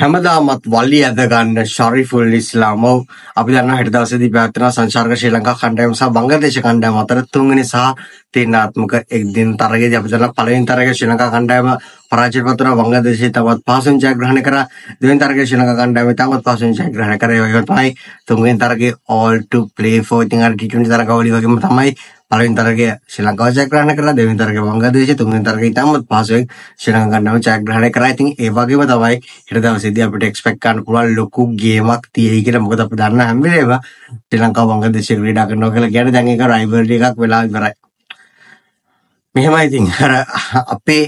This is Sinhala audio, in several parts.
හැමදාමත් වල්ලි ඇදගන්න ශරිෆුල් ඉස්ලාමෝ අපි දන්න හෙට දවසේදී පැවැත්වෙන සංචාරක ශ්‍රී ලංකා කණ්ඩායම සහ බංග්ලාදේශ කණ්ඩායම අතර තුන්වෙනි සහ තීනාත්මක එක්දින තරගයේදී අපි දන්න පළවෙනි තරගයේ ශ්‍රී ලංකා කණ්ඩායම පරාජය පත්වන බංග්ලාදේශය තවත් පහසුවෙන් ජයග්‍රහණය කරා දෙවෙනි තරගයේ ශ්‍රී ලංකා කණ්ඩායම තවත් පහසුවෙන් ජයග්‍රහණය කරා ඒ වගේ තමයි තුන්වෙනි තරගයේ all to play for ඉතින් අර T20 තරගවලිය වගේම තමයි පළවෙනි තරගය ශ්‍රී ලංකාව ජයග්‍රහණය කළා දෙවෙනි තරගය වංගදේශය තුන්වෙනි තරගය ඉතාමත් පහසුවෙන් ශ්‍රී ලංකා කණ්ඩායම ජයග්‍රහණය කරා. ඉතින් ඒ වගේම තමයි හෙට දවසේදී අපිට එක්ස්පෙක්ට් කරන්න පුළුවන් ලොකු ගේමක් තියෙයි කියලා. මොකද අපි දන්න හැම වෙලේම ශ්‍රී ලංකාව වංගදේශය ක්‍රීඩා කරනවා කියලා කියන්නේ දැන් ඒක රයිවල්රි එකක් වෙලා ඉවරයි. මෙහෙමයි ඉතින් අර අපේ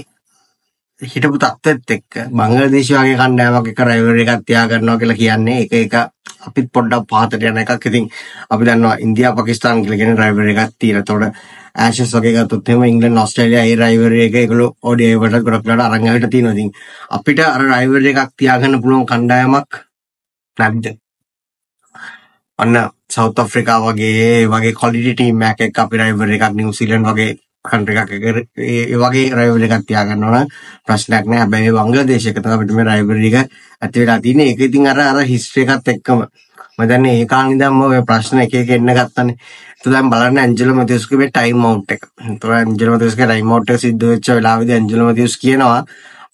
හිටපු තත්ත්වෙත් එක්ක බංගලාදේශ වගේ කණ්ඩායමක් එක රයිවල් එකක් තියාගන්නවා කියලා කියන්නේ ඒක එක අපිත් පොඩ්ඩක් පහතට යන එකක්. ඉතින් අපි දන්නවා ඉන්දියා පාකිස්තාන් කියලා කියන රයිවල් එකක් තියෙනවා. ඒතකොට ඇෂස් වගේ ගත්තොත් එහෙම ඉංග්‍රීසි ඕස්ට්‍රේලියා ඒ රයිවල් එක ඒගොල්ලෝ ODI වලට ගොඩක් වෙලාට අරන් ආවිට තියෙනවා. ඉතින් අපිට අර රයිවල් එකක් තියාගන්න පුළුවන් කණ්ඩායමක් නැද්ද? අන්න සෞත් අප්‍රිකා වගේ වගේ ක්වොලිටි ටීම් එකක් අපි රයිවල් එකක් නිව්සීලන්ඩ් වගේ කන්ට්‍රි එකක් ඒ වගේ රයිවල් එකක් තියාගන්න ඕන ප්‍රශ්නයක් නෑ හැබැයි වංග දේශයක තමයි අපිට මේ රයිවල් එක ඇති වෙලා තියෙන්නේ ඒක ඉතින් අර අර හිස්ටරි එකත් එක්කම මම දන්නේ ඒ කාලේ ඉඳන්ම ඔය ප්‍රශ්න එක එක එන්න ගත්තානේ ඒක දැන් බලන්න ඇන්ජලෝ මැතිව්ස්ගේ මේ ටයිම් අවුට් එක. ඒතකොට ඇන්ජලෝ මැතිව්ස්ගේ ටයිම් අවුට් එක සිද්ධ වෙච්ච වෙලාවේදී ඇන්ජලෝ මැතිව්ස් කියනවා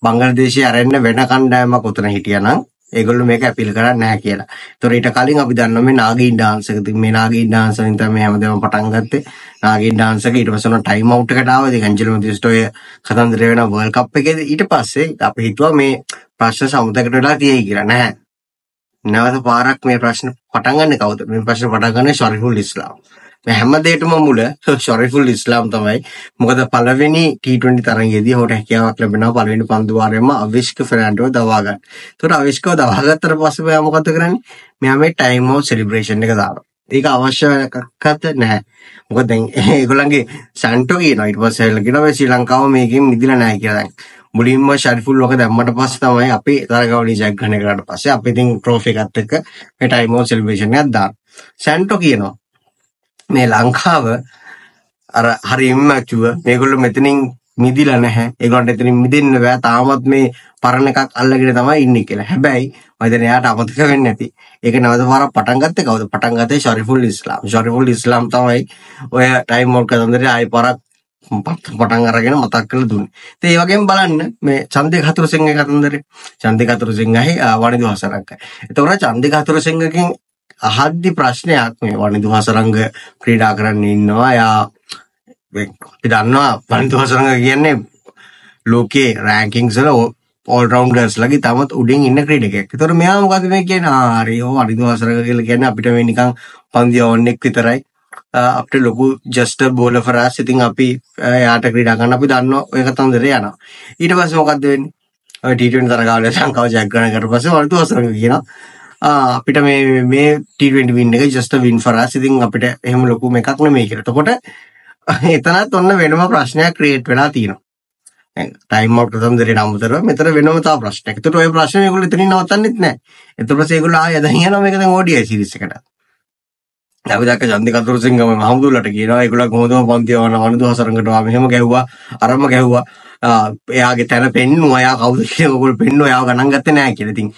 බංගලාදේශය අරෙන්න වෙන කණ්ඩායමක් උතන හිටියානම් ඒගොල්ලෝ මේක ඇපීල් කරන්නේ නැහැ කියලා. ඒතොර ඊට කලින් අපි දන්නවා මේ නාගීන් ඩාන්ස් එක. ඉතින් මේ නාගීන් ඩාන්ස් වලින් තමයි හැමදේම පටන් ගත්තේ. නාගීන් ඩාන්ස් එක ඊට පස්සේ උන ටයිම් අවුට් එකට ආවා. ඉතින් ඇන්ජලෝ දිස්ටෝය කතන්දර වෙන වර්ල්ඩ් කප් එකේදී ඊට පස්සේ අපි හිතුවා මේ ප්‍රශ්න සමුදකට වෙලා තියෙයි කියලා. නැහැ. නැවත පාරක් මේ ප්‍රශ්න පටන් ගන්න කවුද? මේ ප්‍රශ්න පටන් ගන්නේ ෂරිෆුල් ඉස්ලාම්. හැම දෙයකටම මුල ෂොරිෆුල් ඉස්ලාම් තමයි. මොකද පළවෙනි T20 තරගයේදී ඔහුට හැකියාවක් ලැබෙනවා පළවෙනි පන්දු වාරයේම අවිෂ්ක ෆෙරන්ඩෝ දවා ගන්න. ඒතකොට අවිෂ්කව දවාගත්තට පස්සේ ඔයා මොකද කරන්නේ? මෙයා මේ ටයිම් අවුට් සෙලිබ්‍රේෂන් එක දානවා. ඒක අවශ්‍යකත නැහැ. මොකද දැන් ඒගොල්ලන්ගේ සැන්ටෝ කියනවා ඊට පස්සේ ඇවිල්ලා කියනවා ශ්‍රී ලංකාව මේකෙන් මිදිලා නැහැ කියලා දැන්. මුලින්ම ෂරිෆුල් ඔක දැම්මට පස්සේ තමයි අපි තරගවලින් ජැක් ගන්න කරාට පස්සේ අපි ඉතින් ට්‍රෝෆි එකත් එක්ක මේ ටයිම් අවුට් සෙලිබ්‍රේෂන් එකක් දානවා. සැන්ටෝ කියනවා මේ ලංකාව අර හරිම කිව්ව මේගොල්ලෝ මෙතනින් මිදිලා නැහැ. ඒගොල්ලන්ට එතනින් මිදෙන්න බෑ. තාමත් මේ පරණ එකක් අල්ලගෙන තමයි ඉන්නේ කියලා. හැබැයි මම දැන් එයාට අමතක වෙන්නේ නැති. ඒක නැවත පාරක් පටන් ගත්තේ කවුද? පටන් ගත්තේ ෂරිෆුල් ඉස්ලාම්. ෂරිෆුල් ඉස්ලාම් තමයි ඔය ටයිම් වෝල් කතන්දරේ ආයි පාරක් පටන් අරගෙන මතක් කරලා දුන්නේ. ඉතින් ඒ වගේම බලන්න මේ චන්දේ කතුරුසිංහගේ කතන්දරේ. චන්දේ කතුරුසිංහයි වණිදු හසරක්කයි. එතකොට චන්දේ කතුරුසිංහගෙන් අහද්දි ප්‍රශ්නයක් මේ වනිදු හසරංග ක්‍රීඩා කරන්න ඉන්නවා. යා අපි දන්නවා වනිදු හසරංග කියන්නේ ලෝකේ රෑන්කින්ග්ස් වල ඕල් රවුන්ඩර්ස් ලගේ තමත් උඩින් ඉන්න ක්‍රීඩකයෙක්. ඒතකොට මෙයා මොකද මේ කියන්නේ? ආ හරි ඕ වනිදු හසරංග කියලා කියන්නේ අපිට මේ නිකන් පන්දිය ඕන්නෙක් විතරයි. අපිට ලොකු ජස්ට බෝල ෆරාස් ඉතින් අපි යාට ක්‍රීඩා කරන්න අපි දන්නවා ඔය කතන්දරේ යනවා. ඊට පස්සේ මොකද්ද වෙන්නේ? ඔය ටී20 තරගාවලිය ලංකාව ජයග්‍රහණය කරපස්සේ වනිදු හසරංග කියනවා අපිට මේ මේ ටීවෙන්ට වින්න එක ජස්ට වින් ෆරස් ඉතින් අපිට එහෙම ලොකු එකක් නෙමෙයි කියලා. එතකොට එතනත් ඔන්න වෙනම ප්‍රශ්නයක් ක්‍රියේට් වෙලා තියෙනවා. ටයිම් අවුට් කතන්දරේ නම් උතරව මෙතන වෙනම තව ප්‍රශ්නයක්. ඒතකොට ඔය ප්‍රශ්නේ මේගොල්ලෝ එතනින් නවත්තන්නෙත් නැහැ. එතකොට පස්සේ ඒගොල්ලෝ ආයෙ දැන් යනවා මේක දැන් ODI series එකට. අපි දැක්ක චන්දි කතුරුසිංහම මහමුදුල්ලට කියනවා ඒගොල්ලෝ කොහොමදම පන්තිය වන්න වනදුහසරංගට ආව මෙහෙම ගැහුවා අරම ගැහුවා එයාගේ තැන පෙන්නුවා එයා කවුද කියලා ඔයගොල්ලෝ පෙන්නුවා එයාව ගණන් ගත්තේ නැහැ කියලා. ඉතින්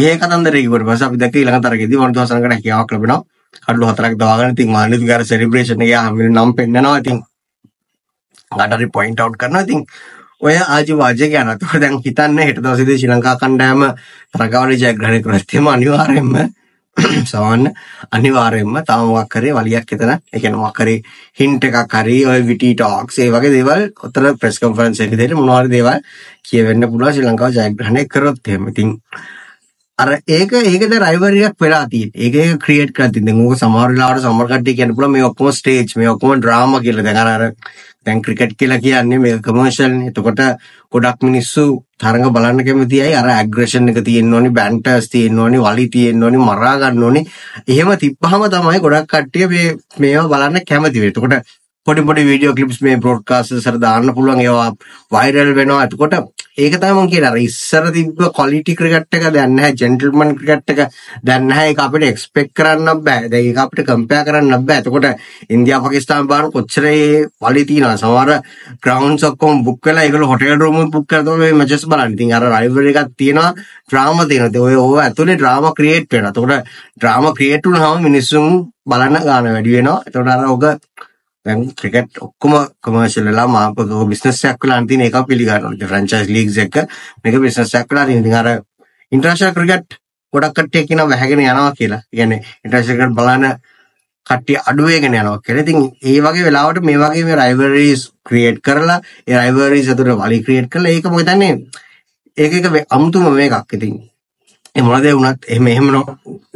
ඒ කතන්දරයකට පස්සේ අපි දැක්ක ඊළඟ තරගෙදී වරුදු හසනකට හැකියාවක් ලැබෙනවා. කඩළු හතරක් දාගෙන ඉතින් අනිත් ගාර සෙලිබ්‍රේෂන් එක හැම වෙලේ නම් පෙන්නනවා. ඉතින් ගඩරි පොයින්ට් අවුට් කරනවා. ඉතින් ඔය ආජි වාජය ගැන අතට දැන් හිතන්න හෙට දවසේදී ශ්‍රී ලංකා කණ්ඩායම තරගාවලිය ජයග්‍රහණය කරත් එහෙම අනිවාර්යයෙන්ම සවන්න අනිවාර්යයෙන්ම තව මොකක් කරේ වලියක් එතන ඒ කියන්නේ මොකක් කරේ හින්ට් එකක් හරි ඔය විටි ටොක්ස් ඒ වගේ දේවල් උතර ප්‍රෙස් කොන්ෆරන්ස් එකේදී මොනවා හරි දේවල් කියවෙන්න පුළුවන් ශ්‍රී ලංකාව ජයග්‍රහණය කරොත් එහෙම. ඉතින් අර ඒක ඒකට රයිවරියක් වෙලා තියෙන. ඒක ඒක ක්‍රියේට් කරලා තියෙන. දැන් ඕක සමහර වෙලාවට සමහර කට්ටිය කියන්න පුළුවන් මේ ඔක්කොම ස්ටේජ් මේ ඔක්කොම ඩ්‍රාමා කියලා. දැන් අර අර දැන් ක්‍රිකට් කියලා කියන්නේ මේ කොමර්ෂල් නේ. එතකොට ගොඩක් මිනිස්සු තරඟ බලන්න කැමතියි. අර ඇග්‍රෙෂන් එක තියෙන්න ඕනි, බැන්ටර්ස් තියෙන්න ඕනි, වලි තියෙන්න ඕනි, මරා ගන්න ඕනි. එහෙම තිබ්බහම තමයි ගොඩක් කට්ටිය මේ මේවා බලන්න කැමති වෙන්නේ. එතකොට පොඩි පොඩි වීඩියෝ ක්ලිප්ස් මේ බ්‍රෝඩ්කාස්ටර්ස්ට දාන්න පුළුවන් ඒවා වයිරල් වෙනවා. එතකොට ඒක තමයි මම කියන්නේ අර ඉස්සර තිබ්බ ක්වොලිටි ක්‍රිකට් එක දැන් නැහැ ජෙන්ටල්මන් ක්‍රිකට් එක දැන් නැහැ ඒක අපිට එක්ස්පෙක්ට් කරන්න බෑ. දැන් ඒක අපිට කම්පෙයාර් කරන්න බෑ. එතකොට ඉන්දියාව පාකිස්තාන බාන කොච්චර ඒ වලි තියනවා. සමහර ග්‍රවුන්ඩ්ස් ඔක්කොම බුක් කරලා ඒගොල්ලෝ හොටෙල් රූම් බුක් කරලා තමයි මේ මැචස් බලන්නේ. ඉතින් අර රයිවල් එකක් තියෙනවා, ඩ්‍රාමා තියෙනවා. ඉතින් ඔය ඕව ඇතුලේ ඩ්‍රාමා ක්‍රියේට් වෙනවා. එතකොට ඩ්‍රාමා ක්‍රියේට් වුණාම මිනිස්සුන් බලන්න ගන්න වැඩි වෙනවා. එතකොට අර ඔක දැන් ක්‍රිකට් ඔක්කොම කොමර්ෂල් වෙලා මාපකෝ බිස්නස් එකක් වෙලා අන්තිම ඒක පිළිගන්නවා. ෆ්‍රැන්චයිස් ලීග්ස් එක මේක බිස්නස් එකක් වෙලා ඉතින් අර ඉන්ටර්නැෂනල් ක්‍රිකට් ගොඩක් කට්ටිය කියනවා වැහැගෙන යනවා කියලා. කියන්නේ ඉන්ටර්නැෂනල් ක්‍රිකට් බලන කට්ටිය අඩු වෙගෙන යනවා කියලා. ඉතින් ඒ වගේ වෙලාවට මේ වගේ මේ රයිවල්රිස් ක්‍රියේට් කරලා ඒ රයිවල්රිස් අතර වලි ක්‍රියේට් කරලා ඒක මොකද දන්නේ ඒක එක අමුතුම මේකක් ඉතින් ඒ මොනද වුණත් එහෙම එහෙම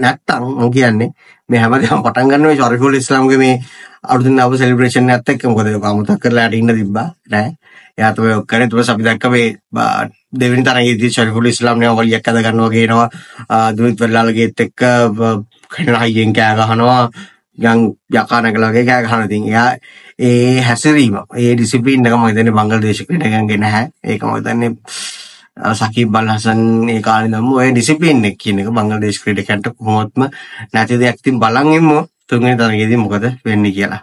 නැත්තම් මම කියන්නේ මේ හැමදේම පටන් ගන්න මේ ෂරිෆුල් ඉස්ලාම්ගේ මේ අලුතින් ආපු සෙලිබ්‍රේෂන් එකත් එක්ක මොකද අමතක කරලා යට ඉන්න තිබ්බා නෑ එයා තමයි ඔක්කොනේ ඊට පස්සේ අපි දැක්ක මේ දෙවෙනි තරගයේදී ෂරිෆුල් ඉස්ලාම් නේව වලියක් අද ගන්නවා කියනවා දුනිත් වෙල්ලාලගේත් එක්ක කන හයියෙන් කෑ ගහනවා ගන් යකා නැගලා වගේ කෑ ගහන ඉතින් එයා ඒ හැසිරීම ඒ ඩිසිප්ලින් එක මම හිතන්නේ බංග්ලාදේශ ක්‍රීඩකයන්ගේ නැහැ ඒක මම හිතන්නේ සකීබ් අල් හසන් ඒ කාලේ නම් ඔය ඩිසිප්ලින් එක කියන එක බංග්ලාදේශ් ක්‍රීඩකයන්ට කොහොමත්ම නැති දෙයක් තින් බලන් ඉමු තුන්වෙනි තරගයේදී මොකද වෙන්නේ කියලා